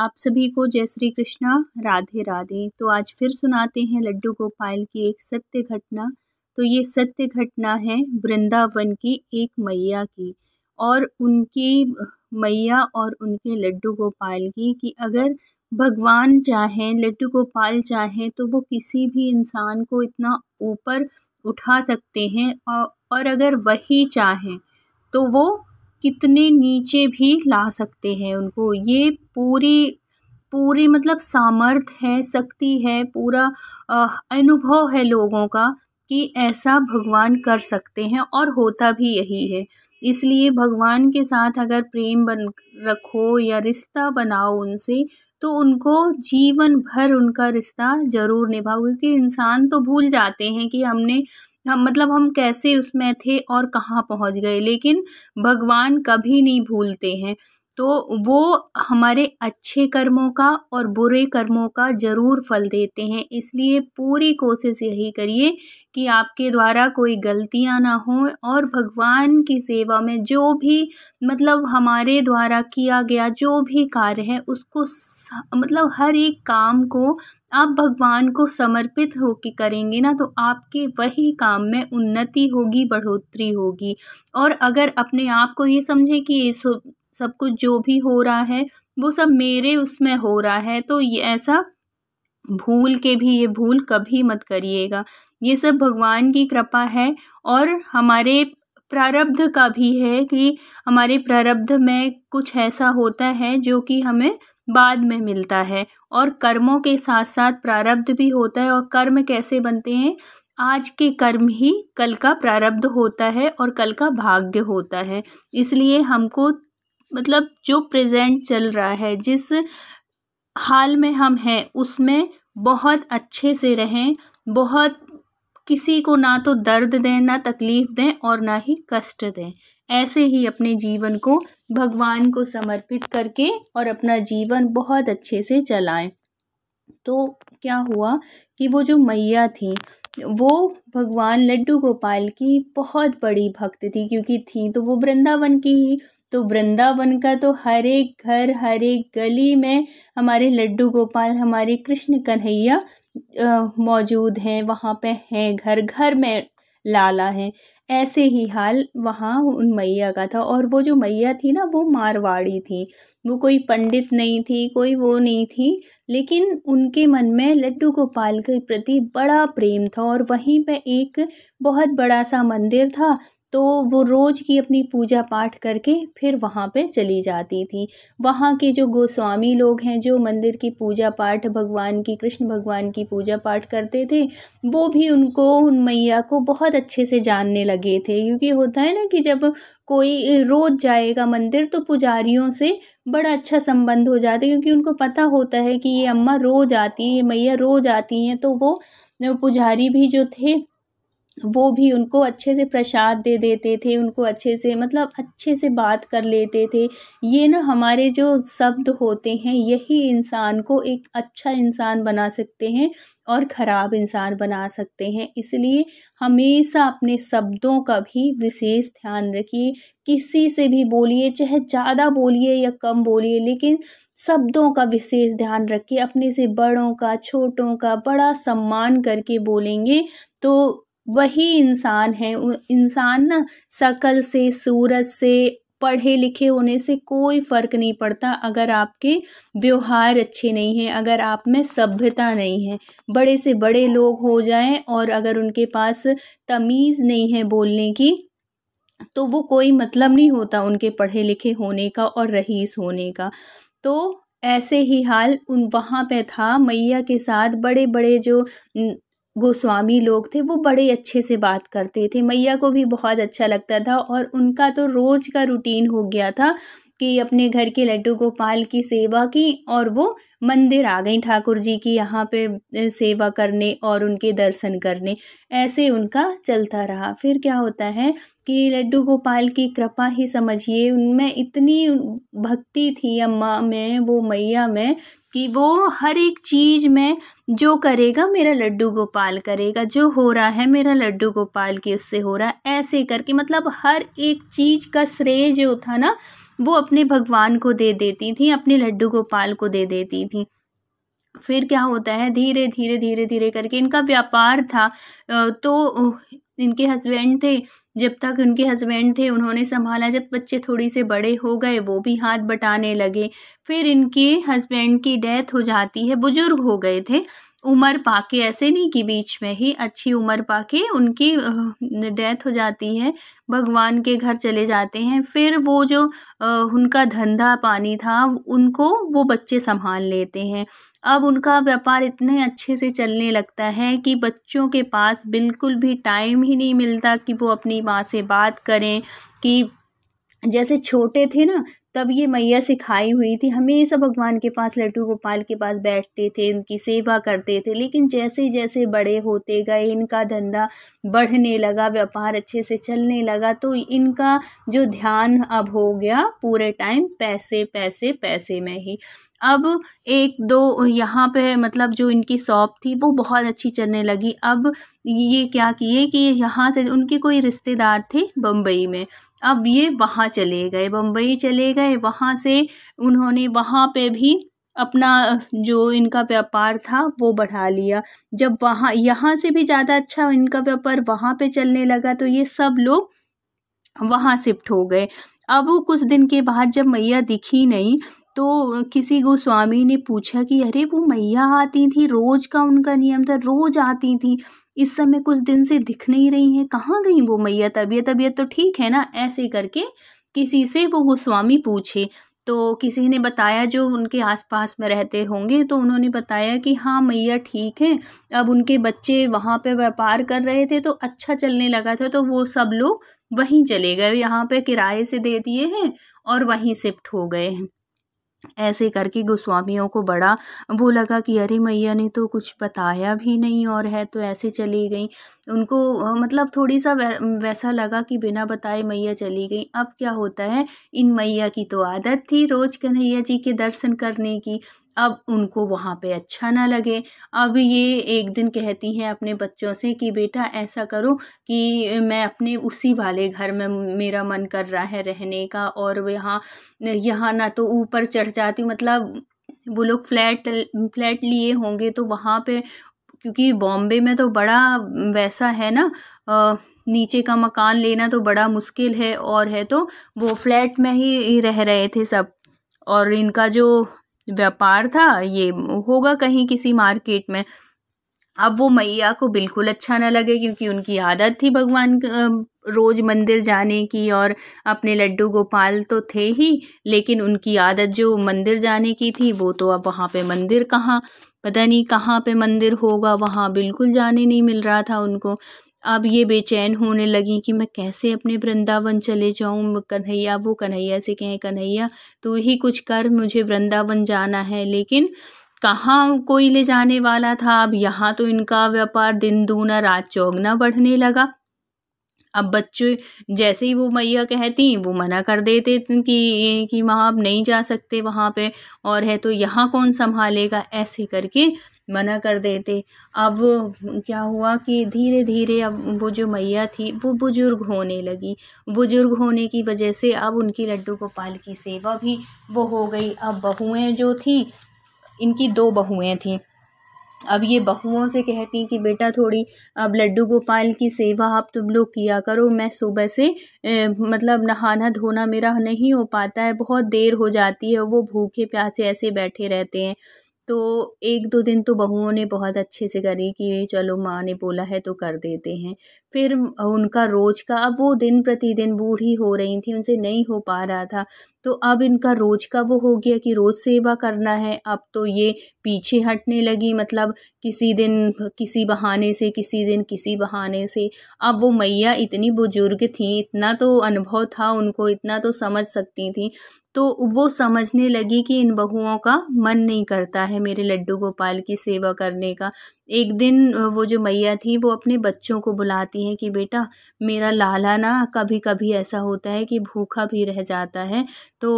आप सभी को जय श्री कृष्णा राधे राधे तो आज फिर सुनाते हैं लड्डू गोपाल की एक सत्य घटना तो ये सत्य घटना है वृंदावन की एक मैया की और उनकी मैया और उनके लड्डू गोपाल की कि अगर भगवान चाहें लड्डू गोपाल चाहें तो वो किसी भी इंसान को इतना ऊपर उठा सकते हैं और अगर वही चाहें तो वो कितने नीचे भी ला सकते हैं उनको ये पूरी पूरी मतलब सामर्थ है शक्ति है पूरा अनुभव है लोगों का कि ऐसा भगवान कर सकते हैं और होता भी यही है इसलिए भगवान के साथ अगर प्रेम बन रखो या रिश्ता बनाओ उनसे तो उनको जीवन भर उनका रिश्ता ज़रूर निभाओ क्योंकि इंसान तो भूल जाते हैं कि हमने हम मतलब हम कैसे उसमें थे और कहाँ पहुँच गए लेकिन भगवान कभी नहीं भूलते हैं तो वो हमारे अच्छे कर्मों का और बुरे कर्मों का ज़रूर फल देते हैं इसलिए पूरी कोशिश यही करिए कि आपके द्वारा कोई गलतियाँ ना हों और भगवान की सेवा में जो भी मतलब हमारे द्वारा किया गया जो भी कार्य है उसको मतलब हर एक काम को आप भगवान को समर्पित होकर करेंगे ना तो आपके वही काम में उन्नति होगी बढ़ोतरी होगी और अगर अपने आप को ये समझें कि ये सब कुछ जो भी हो रहा है वो सब मेरे उसमें हो रहा है तो ये ऐसा भूल के भी ये भूल कभी मत करिएगा ये सब भगवान की कृपा है और हमारे प्रारब्ध का भी है कि हमारे प्रारब्ध में कुछ ऐसा होता है जो कि हमें बाद में मिलता है और कर्मों के साथ साथ प्रारब्ध भी होता है और कर्म कैसे बनते हैं आज के कर्म ही कल का प्रारब्ध होता है और कल का भाग्य होता है इसलिए हमको मतलब जो प्रेजेंट चल रहा है जिस हाल में हम हैं उसमें बहुत अच्छे से रहें बहुत किसी को ना तो दर्द दें ना तकलीफ़ दें और ना ही कष्ट दें ऐसे ही अपने जीवन को भगवान को समर्पित करके और अपना जीवन बहुत अच्छे से चलाएं तो क्या हुआ कि वो जो मैया थी वो भगवान लड्डू गोपाल की बहुत बड़ी भक्त थी क्योंकि थी तो वो वृंदावन की ही तो वृंदावन का तो हर एक घर हर एक गली में हमारे लड्डू गोपाल हमारे कृष्ण कन्हैया मौजूद हैं वहाँ पे हैं घर घर में लाला हैं ऐसे ही हाल वहाँ उन मैया का था और वो जो मैया थी ना वो मारवाड़ी थी वो कोई पंडित नहीं थी कोई वो नहीं थी लेकिन उनके मन में लड्डू गोपाल के प्रति बड़ा प्रेम था और वहीं पे एक बहुत बड़ा सा मंदिर था तो वो रोज़ की अपनी पूजा पाठ करके फिर वहाँ पे चली जाती थी वहाँ के जो गोस्वामी लोग हैं जो मंदिर की पूजा पाठ भगवान की कृष्ण भगवान की पूजा पाठ करते थे वो भी उनको उन मैया को बहुत अच्छे से जानने लगे थे क्योंकि होता है ना कि जब कोई रोज़ जाएगा मंदिर तो पुजारियों से बड़ा अच्छा संबंध हो जाता है क्योंकि उनको पता होता है कि ये अम्मा रोज़ आती हैं मैया रोज़ आती हैं तो वो पुजारी भी जो थे वो भी उनको अच्छे से प्रसाद दे देते थे उनको अच्छे से मतलब अच्छे से बात कर लेते थे ये ना हमारे जो शब्द होते हैं यही इंसान को एक अच्छा इंसान बना सकते हैं और ख़राब इंसान बना सकते हैं इसलिए हमेशा अपने शब्दों का भी विशेष ध्यान रखिए किसी से भी बोलिए चाहे ज़्यादा बोलिए या कम बोलिए लेकिन शब्दों का विशेष ध्यान रखिए अपने से बड़ों का छोटों का बड़ा सम्मान करके बोलेंगे तो वही इंसान है इंसान ना शकल से सूरत से पढ़े लिखे होने से कोई फ़र्क नहीं पड़ता अगर आपके व्यवहार अच्छे नहीं हैं अगर आप में सभ्यता नहीं है बड़े से बड़े लोग हो जाएं और अगर उनके पास तमीज़ नहीं है बोलने की तो वो कोई मतलब नहीं होता उनके पढ़े लिखे होने का और रहीस होने का तो ऐसे ही हाल उन वहाँ पे था मैया के साथ बड़े बड़े जो गोस्वामी लोग थे वो बड़े अच्छे से बात करते थे मैया को भी बहुत अच्छा लगता था और उनका तो रोज़ का रूटीन हो गया था कि अपने घर के लड्डू गोपाल की सेवा की और वो मंदिर आ गई ठाकुर जी की यहाँ पे सेवा करने और उनके दर्शन करने ऐसे उनका चलता रहा फिर क्या होता है कि लड्डू गोपाल की कृपा ही समझिए उनमें इतनी भक्ति थी अम्मा में वो मैया में कि वो हर एक चीज़ में जो करेगा मेरा लड्डू गोपाल करेगा जो हो रहा है मेरा लड्डू गोपाल की उससे हो रहा है ऐसे करके मतलब हर एक चीज़ का श्रेय जो था ना वो अपने भगवान को दे देती थी अपने लड्डू गोपाल को दे देती थी फिर क्या होता है धीरे धीरे धीरे धीरे करके इनका व्यापार था तो इनके हस्बैंड थे जब तक उनके हस्बैंड थे उन्होंने संभाला जब बच्चे थोड़ी से बड़े हो गए वो भी हाथ बटाने लगे फिर इनके हस्बैंड की डेथ हो जाती है बुजुर्ग हो गए थे उम्र पाके ऐसे नहीं कि बीच में ही अच्छी उम्र पाके उनकी डेथ हो जाती है भगवान के घर चले जाते हैं फिर वो जो उनका धंधा पानी था उनको वो बच्चे संभाल लेते हैं अब उनका व्यापार इतने अच्छे से चलने लगता है कि बच्चों के पास बिल्कुल भी टाइम ही नहीं मिलता कि वो अपनी माँ से बात करें कि जैसे छोटे थे ना तब ये मैया सिखाई हुई थी हमेशा भगवान के पास लड्डू गोपाल के पास बैठते थे इनकी सेवा करते थे लेकिन जैसे जैसे बड़े होते गए इनका धंधा बढ़ने लगा व्यापार अच्छे से चलने लगा तो इनका जो ध्यान अब हो गया पूरे टाइम पैसे पैसे पैसे में ही अब एक दो यहाँ पे मतलब जो इनकी शॉप थी वो बहुत अच्छी चलने लगी अब ये क्या किए कि यहाँ से उनके कोई रिश्तेदार थे बम्बई में अब ये वहाँ चले गए बम्बई चले गए वहाँ से उन्होंने वहाँ पे भी अपना जो इनका व्यापार था वो बढ़ा लिया जब वहाँ यहाँ से भी ज़्यादा अच्छा इनका व्यापार वहाँ पे चलने लगा तो ये सब लोग वहाँ शिफ्ट हो गए अब कुछ दिन के बाद जब मैया दिखी नहीं तो किसी गोस्वामी ने पूछा कि अरे वो मैया आती थी रोज़ का उनका नियम था रोज़ आती थी इस समय कुछ दिन से दिख नहीं रही हैं कहाँ गई वो मैया तबीयत तबीयत तो ठीक है ना ऐसे करके किसी से वो गोस्वामी पूछे तो किसी ने बताया जो उनके आसपास में रहते होंगे तो उन्होंने बताया कि हाँ मैया ठीक है अब उनके बच्चे वहाँ पे व्यापार कर रहे थे तो अच्छा चलने लगा था तो वो सब लोग वहीं चले गए यहाँ पे किराए से दे दिए हैं और वहीं शिफ्ट हो गए हैं ऐसे करके गोस्वामियों को बड़ा वो लगा कि अरे मैया ने तो कुछ बताया भी नहीं और है तो ऐसे चली गई उनको मतलब थोड़ी सा वै वैसा लगा कि बिना बताए मैया चली गई अब क्या होता है इन मैया की तो आदत थी रोज़ कन्हैया जी के दर्शन करने की अब उनको वहाँ पे अच्छा ना लगे अब ये एक दिन कहती हैं अपने बच्चों से कि बेटा ऐसा करो कि मैं अपने उसी वाले घर में मेरा मन कर रहा है रहने का और यहाँ यहाँ ना तो ऊपर चढ़ जाती मतलब वो लोग फ्लैट फ्लैट लिए होंगे तो वहाँ पे क्योंकि बॉम्बे में तो बड़ा वैसा है ना नीचे का मकान लेना तो बड़ा मुश्किल है और है तो वो फ्लैट में ही रह रहे थे सब और इनका जो व्यापार था ये होगा कहीं किसी मार्केट में अब वो मैया को बिल्कुल अच्छा ना लगे क्योंकि उनकी आदत थी भगवान रोज़ मंदिर जाने की और अपने लड्डू गोपाल तो थे ही लेकिन उनकी आदत जो मंदिर जाने की थी वो तो अब वहाँ पे मंदिर कहाँ पता नहीं कहाँ पे मंदिर होगा वहाँ बिल्कुल जाने नहीं मिल रहा था उनको अब ये बेचैन होने लगी कि मैं कैसे अपने वृंदावन चले जाऊँ कन्हैया वो कन्हैया से कहें कन्हैया तो ही कुछ कर मुझे वृंदावन जाना है लेकिन कहाँ कोई ले जाने वाला था अब यहाँ तो इनका व्यापार दिन दूना रात चौगना बढ़ने लगा अब बच्चे जैसे ही वो मैया कहती वो मना कर देते कि कि वहाँ अब नहीं जा सकते वहाँ पे और है तो यहाँ कौन संभालेगा ऐसे करके मना कर देते अब क्या हुआ कि धीरे धीरे अब वो जो मैया थी वो बुज़ुर्ग होने लगी बुज़ुर्ग होने की वजह से अब उनकी लड्डू गोपाल की सेवा भी वो हो गई अब बहुएँ जो थीं इनकी दो बहुएँ थीं अब ये बहुओं से कहती कि बेटा थोड़ी अब लड्डू गोपाल की सेवा आप तुम लोग किया करो मैं सुबह से मतलब नहाना धोना मेरा नहीं हो पाता है बहुत देर हो जाती है वो भूखे प्यासे ऐसे बैठे रहते हैं तो एक दो दिन तो बहुओं ने बहुत अच्छे से करी कि चलो माँ ने बोला है तो कर देते हैं फिर उनका रोज़ का अब वो दिन प्रतिदिन बूढ़ी हो रही थी उनसे नहीं हो पा रहा था तो अब इनका रोज़ का वो हो गया कि रोज़ सेवा करना है अब तो ये पीछे हटने लगी मतलब किसी दिन किसी बहाने से किसी दिन किसी बहाने से अब वो मैया इतनी बुजुर्ग थी इतना तो अनुभव था उनको इतना तो समझ सकती थी तो वो समझने लगी कि इन बहुओं का मन नहीं करता है मेरे लड्डू गोपाल की सेवा करने का एक दिन वो जो मैया थी वो अपने बच्चों को बुलाती हैं कि बेटा मेरा लाला ना कभी कभी ऐसा होता है कि भूखा भी रह जाता है तो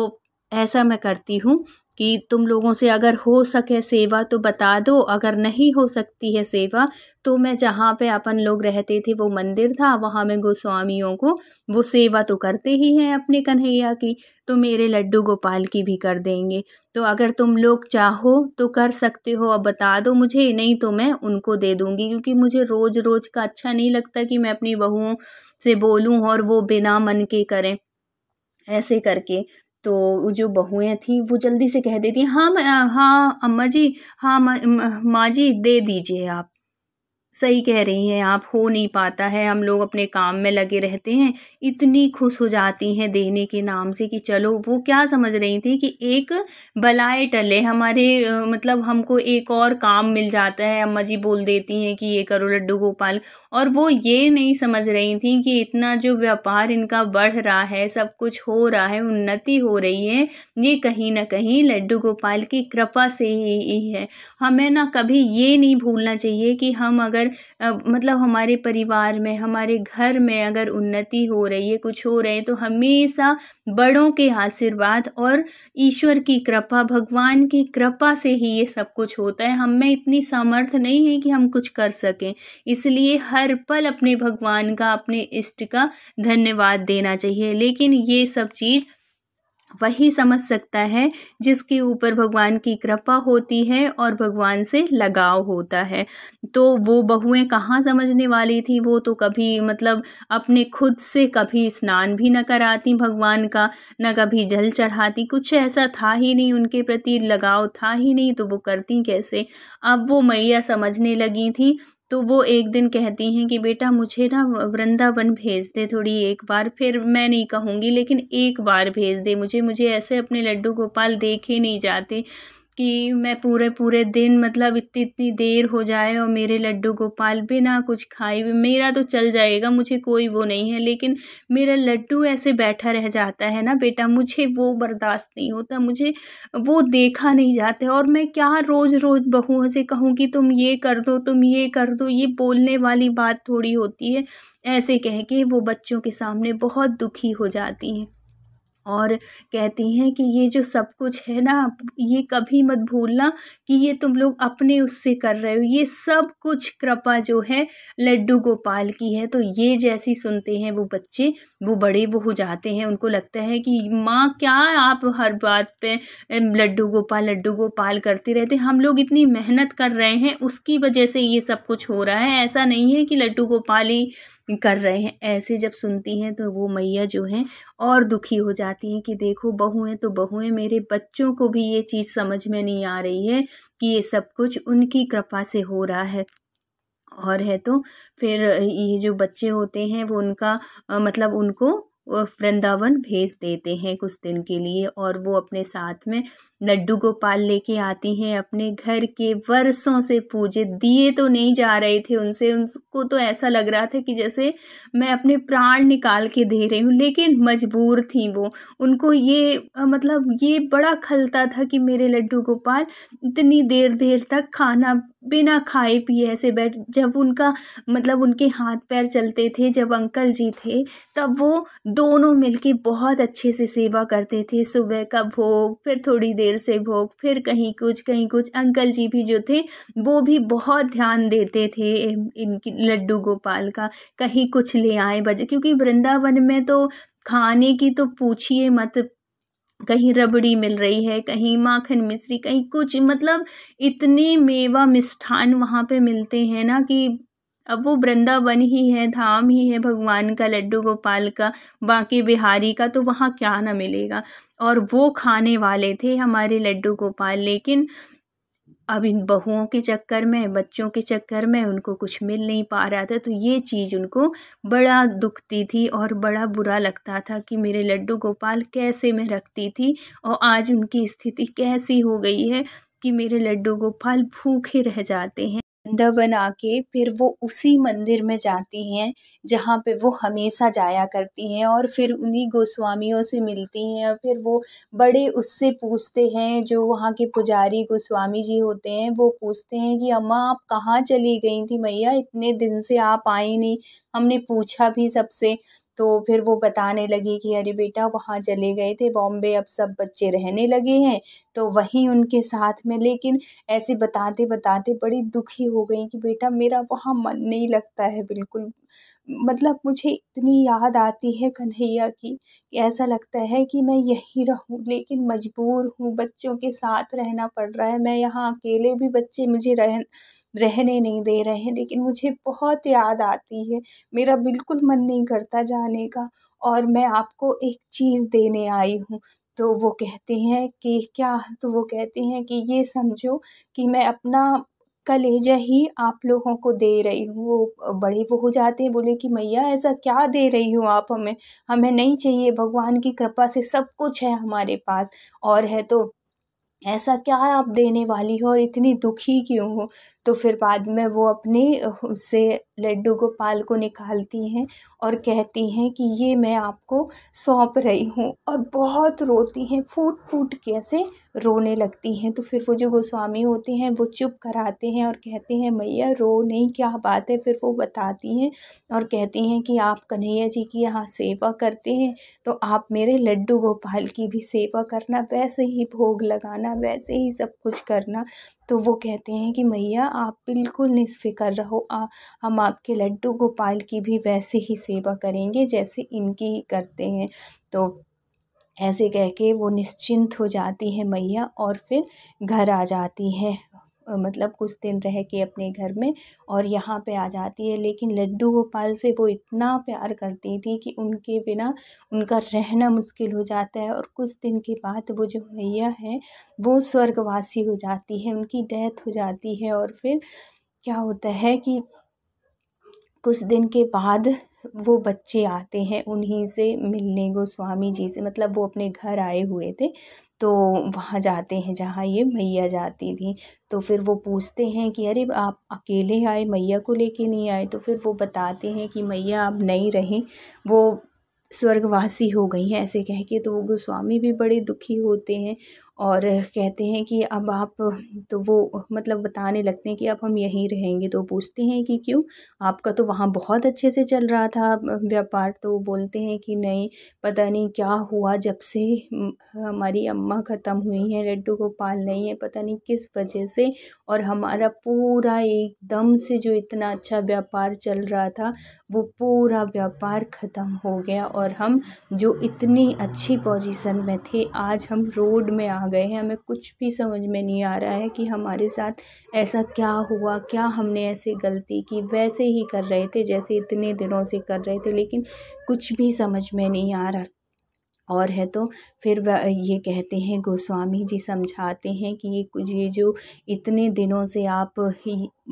ऐसा मैं करती हूँ कि तुम लोगों से अगर हो सके सेवा तो बता दो अगर नहीं हो सकती है सेवा तो मैं जहाँ पे अपन लोग रहते थे वो मंदिर था वहाँ मैं गोस्वामियों को वो सेवा तो करते ही हैं अपने कन्हैया की तो मेरे लड्डू गोपाल की भी कर देंगे तो अगर तुम लोग चाहो तो कर सकते हो अब बता दो मुझे नहीं तो मैं उनको दे दूँगी क्योंकि मुझे रोज़ रोज़ का अच्छा नहीं लगता कि मैं अपनी बहुओं से बोलूँ और वो बिना मन के करें ऐसे करके तो जो बहुएँ थीं वो जल्दी से कह देती हाँ हाँ अम्मा जी हाँ माँ जी दे दीजिए आप सही कह रही हैं आप हो नहीं पाता है हम लोग अपने काम में लगे रहते हैं इतनी खुश हो जाती हैं देने के नाम से कि चलो वो क्या समझ रही थी कि एक बलाए टले हमारे मतलब हमको एक और काम मिल जाता है अम्मा जी बोल देती हैं कि ये करो लड्डू गोपाल और वो ये नहीं समझ रही थी कि इतना जो व्यापार इनका बढ़ रहा है सब कुछ हो रहा है उन्नति हो रही है ये कहीं ना कहीं लड्डू गोपाल की कृपा से ही है हमें ना कभी ये नहीं भूलना चाहिए कि हम अगर अगर मतलब हमारे परिवार में हमारे घर में अगर उन्नति हो रही है कुछ हो रहे हैं तो हमेशा बड़ों के आशीर्वाद और ईश्वर की कृपा भगवान की कृपा से ही ये सब कुछ होता है हम में इतनी सामर्थ्य नहीं है कि हम कुछ कर सकें इसलिए हर पल अपने भगवान का अपने इष्ट का धन्यवाद देना चाहिए लेकिन ये सब चीज़ वही समझ सकता है जिसके ऊपर भगवान की कृपा होती है और भगवान से लगाव होता है तो वो बहुएं कहाँ समझने वाली थी वो तो कभी मतलब अपने खुद से कभी स्नान भी न कराती भगवान का न कभी जल चढ़ाती कुछ ऐसा था ही नहीं उनके प्रति लगाव था ही नहीं तो वो करती कैसे अब वो मैया समझने लगी थी तो वो एक दिन कहती हैं कि बेटा मुझे ना वृंदावन भेज दे थोड़ी एक बार फिर मैं नहीं कहूँगी लेकिन एक बार भेज दे मुझे मुझे ऐसे अपने लड्डू गोपाल देखे नहीं जाते कि मैं पूरे पूरे दिन मतलब इतनी इतनी देर हो जाए और मेरे लड्डू गोपाल बिना कुछ खाए भी मेरा तो चल जाएगा मुझे कोई वो नहीं है लेकिन मेरा लड्डू ऐसे बैठा रह जाता है ना बेटा मुझे वो बर्दाश्त नहीं होता मुझे वो देखा नहीं जाता और मैं क्या रोज़ रोज़ बहुओं से कहूँ कि तुम ये कर दो तुम ये कर दो ये बोलने वाली बात थोड़ी होती है ऐसे कह के वो बच्चों के सामने बहुत दुखी हो जाती हैं और कहती हैं कि ये जो सब कुछ है ना ये कभी मत भूलना कि ये तुम लोग अपने उससे कर रहे हो ये सब कुछ कृपा जो है लड्डू गोपाल की है तो ये जैसी सुनते हैं वो बच्चे वो बड़े वो हो जाते हैं उनको लगता है कि माँ क्या आप हर बात पे लड्डू गोपाल लड्डू गोपाल करते रहते हम लोग इतनी मेहनत कर रहे हैं उसकी वजह से ये सब कुछ हो रहा है ऐसा नहीं है कि लड्डू गोपाल ही कर रहे हैं ऐसे जब सुनती हैं तो वो मैया जो हैं और दुखी हो जाती हैं कि देखो बहुएं तो बहुएं मेरे बच्चों को भी ये चीज़ समझ में नहीं आ रही है कि ये सब कुछ उनकी कृपा से हो रहा है और है तो फिर ये जो बच्चे होते हैं वो उनका मतलब उनको वृंदावन भेज देते हैं कुछ दिन के लिए और वो अपने साथ में लड्डू गोपाल लेके आती हैं अपने घर के वर्षों से पूजे दिए तो नहीं जा रहे थे उनसे उनको तो ऐसा लग रहा था कि जैसे मैं अपने प्राण निकाल के दे रही हूँ लेकिन मजबूर थी वो उनको ये मतलब ये बड़ा खलता था कि मेरे लड्डू गोपाल इतनी देर देर तक खाना बिना खाए पिए ऐसे बैठ जब उनका मतलब उनके हाथ पैर चलते थे जब अंकल जी थे तब वो दो दोनों मिलके बहुत अच्छे से सेवा करते थे सुबह का भोग फिर थोड़ी देर से भोग फिर कहीं कुछ कहीं कुछ अंकल जी भी जो थे वो भी बहुत ध्यान देते थे इनकी लड्डू गोपाल का कहीं कुछ ले आए बजे क्योंकि वृंदावन में तो खाने की तो पूछिए मत कहीं रबड़ी मिल रही है कहीं माखन मिश्री कहीं कुछ मतलब इतने मेवा मिष्ठान वहाँ पे मिलते हैं ना कि अब वो वृंदावन ही है धाम ही है भगवान का लड्डू गोपाल का बाकी बिहारी का तो वहाँ क्या ना मिलेगा और वो खाने वाले थे हमारे लड्डू गोपाल लेकिन अब इन बहुओं के चक्कर में बच्चों के चक्कर में उनको कुछ मिल नहीं पा रहा था तो ये चीज़ उनको बड़ा दुखती थी और बड़ा बुरा लगता था कि मेरे लड्डू गोपाल कैसे मैं रखती थी और आज उनकी स्थिति कैसी हो गई है कि मेरे लड्डू गोपाल भूखे रह जाते हैं धंधा बना के फिर वो उसी मंदिर में जाती हैं जहाँ पे वो हमेशा जाया करती हैं और फिर उन्हीं गोस्वामियों से मिलती हैं और फिर वो बड़े उससे पूछते हैं जो वहाँ के पुजारी गोस्वामी जी होते हैं वो पूछते हैं कि अम्मा आप कहाँ चली गई थी मैया इतने दिन से आप आई नहीं हमने पूछा भी सबसे तो फिर वो बताने लगी कि अरे बेटा वहाँ चले गए थे बॉम्बे अब सब बच्चे रहने लगे हैं तो वहीं उनके साथ में लेकिन ऐसे बताते बताते बड़ी दुखी हो गई कि बेटा मेरा वहाँ मन नहीं लगता है बिल्कुल मतलब मुझे इतनी याद आती है कन्हैया की कि ऐसा लगता है कि मैं यहीं रहूं लेकिन मजबूर हूँ बच्चों के साथ रहना पड़ रहा है मैं यहाँ अकेले भी बच्चे मुझे रह रहने नहीं दे रहे हैं लेकिन मुझे बहुत याद आती है मेरा बिल्कुल मन नहीं करता जाने का और मैं आपको एक चीज़ देने आई हूँ तो वो कहते हैं कि क्या तो वो कहते हैं कि ये समझो कि मैं अपना कलेजा ही आप लोगों को दे रही हूँ वो बड़े वो हो जाते हैं बोले कि मैया ऐसा क्या दे रही हूँ आप हमें हमें नहीं चाहिए भगवान की कृपा से सब कुछ है हमारे पास और है तो ऐसा क्या आप देने वाली हो और इतनी दुखी क्यों हो तो फिर बाद में वो अपने उससे लड्डू गोपाल को निकालती हैं और कहती हैं कि ये मैं आपको सौंप रही हूँ और बहुत रोती हैं फूट फूट के ऐसे रोने लगती हैं तो फिर वो जो गोस्वामी होते हैं वो चुप कराते हैं और कहते हैं मैया रो नहीं क्या बात है फिर वो बताती हैं और कहती हैं कि आप कन्हैया जी की यहाँ सेवा करते हैं तो आप मेरे लड्डू गोपाल की भी सेवा करना वैसे ही भोग लगाना वैसे ही सब कुछ करना तो वो कहते हैं कि मैया आप बिल्कुल निस्फ़िक्र रहो हम आपके लड्डू गोपाल की भी वैसे ही सेवा करेंगे जैसे इनकी करते हैं तो ऐसे कह के वो निश्चिंत हो जाती है मैया और फिर घर आ जाती है मतलब कुछ दिन रह के अपने घर में और यहाँ पे आ जाती है लेकिन लड्डू गोपाल से वो इतना प्यार करती थी कि उनके बिना उनका रहना मुश्किल हो जाता है और कुछ दिन के बाद वो जो मैया हैं वो स्वर्गवासी हो जाती है उनकी डेथ हो जाती है और फिर क्या होता है कि कुछ दिन के बाद वो बच्चे आते हैं उन्हीं से मिलने गोस्वामी जी से मतलब वो अपने घर आए हुए थे तो वहाँ जाते हैं जहाँ ये मैया जाती थी तो फिर वो पूछते हैं कि अरे आप अकेले आए मैया को लेके नहीं आए तो फिर वो बताते हैं कि मैया अब नहीं रहें वो स्वर्गवासी हो गई हैं ऐसे कह के तो वो गोस्वामी भी बड़े दुखी होते हैं और कहते हैं कि अब आप तो वो मतलब बताने लगते हैं कि अब हम यहीं रहेंगे तो पूछते हैं कि क्यों आपका तो वहाँ बहुत अच्छे से चल रहा था व्यापार तो बोलते हैं कि नहीं पता नहीं क्या हुआ जब से हमारी अम्मा ख़त्म हुई हैं लड्डू गोपाल नहीं है पता नहीं किस वजह से और हमारा पूरा एकदम से जो इतना अच्छा व्यापार चल रहा था वो पूरा व्यापार ख़त्म हो गया और हम जो इतनी अच्छी पोजिशन में थे आज हम रोड में आ गए हैं हमें कुछ भी समझ में नहीं आ रहा है कि हमारे साथ ऐसा क्या हुआ क्या हमने ऐसे गलती की वैसे ही कर रहे थे जैसे इतने दिनों से कर रहे थे लेकिन कुछ भी समझ में नहीं आ रहा और है तो फिर वह ये कहते हैं गोस्वामी जी समझाते हैं कि ये कुछ ये जो इतने दिनों से आप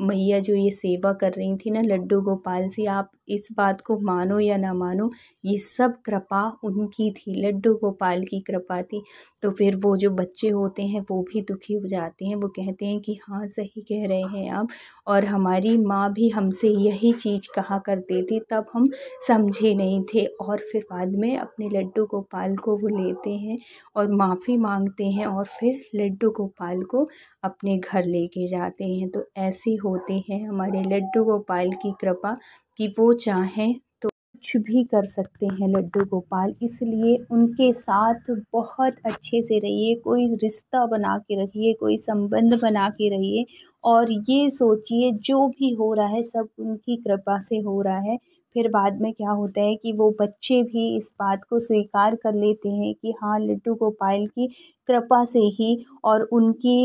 मैया जो ये सेवा कर रही थी ना लड्डू गोपाल से आप इस बात को मानो या ना मानो ये सब कृपा उनकी थी लड्डू गोपाल की कृपा थी तो फिर वो जो बच्चे होते हैं वो भी दुखी हो जाते हैं वो कहते हैं कि हाँ सही कह रहे हैं आप और हमारी माँ भी हमसे यही चीज़ कहा करती थी तब हम समझे नहीं थे और फिर बाद में अपने लड्डू गोपाल गोपाल को वो लेते हैं और माफ़ी मांगते हैं और फिर लड्डू गोपाल को अपने घर लेके जाते हैं तो ऐसे होते हैं हमारे लड्डू गोपाल की कृपा कि वो चाहें तो कुछ भी कर सकते हैं लड्डू गोपाल इसलिए उनके साथ बहुत अच्छे से रहिए कोई रिश्ता बना के रखिए कोई संबंध बना के रहिए और ये सोचिए जो भी हो रहा है सब उनकी कृपा से हो रहा है फिर बाद में क्या होता है कि वो बच्चे भी इस बात को स्वीकार कर लेते हैं कि हाँ लड्डू गोपाल की कृपा से ही और उनकी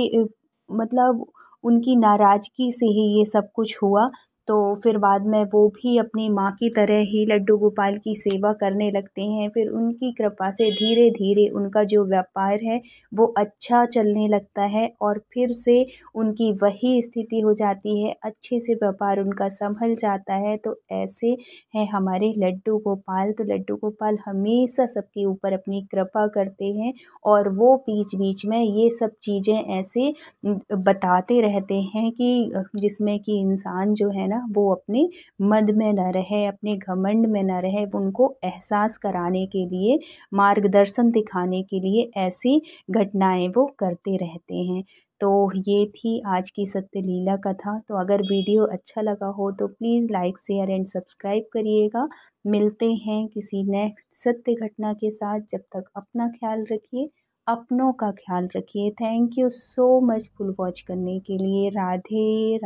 मतलब उनकी नाराज़गी से ही ये सब कुछ हुआ तो फिर बाद में वो भी अपनी माँ की तरह ही लड्डू गोपाल की सेवा करने लगते हैं फिर उनकी कृपा से धीरे धीरे उनका जो व्यापार है वो अच्छा चलने लगता है और फिर से उनकी वही स्थिति हो जाती है अच्छे से व्यापार उनका संभल जाता है तो ऐसे हैं हमारे लड्डू गोपाल तो लड्डू गोपाल हमेशा सबके ऊपर अपनी कृपा करते हैं और वो बीच बीच में ये सब चीज़ें ऐसे बताते रहते हैं कि जिसमें कि इंसान जो है ना ना वो अपने मद में न रहे अपने घमंड में न रहे उनको एहसास कराने के लिए मार्गदर्शन दिखाने के लिए ऐसी घटनाएं वो करते रहते हैं तो ये थी आज की सत्यलीला कथा तो अगर वीडियो अच्छा लगा हो तो please like share and subscribe करिएगा मिलते हैं किसी नेक्स्ट सत्य घटना के साथ जब तक अपना ख्याल रखिए अपनों का ख्याल रखिए thank you so much full watch करने के लिए राधे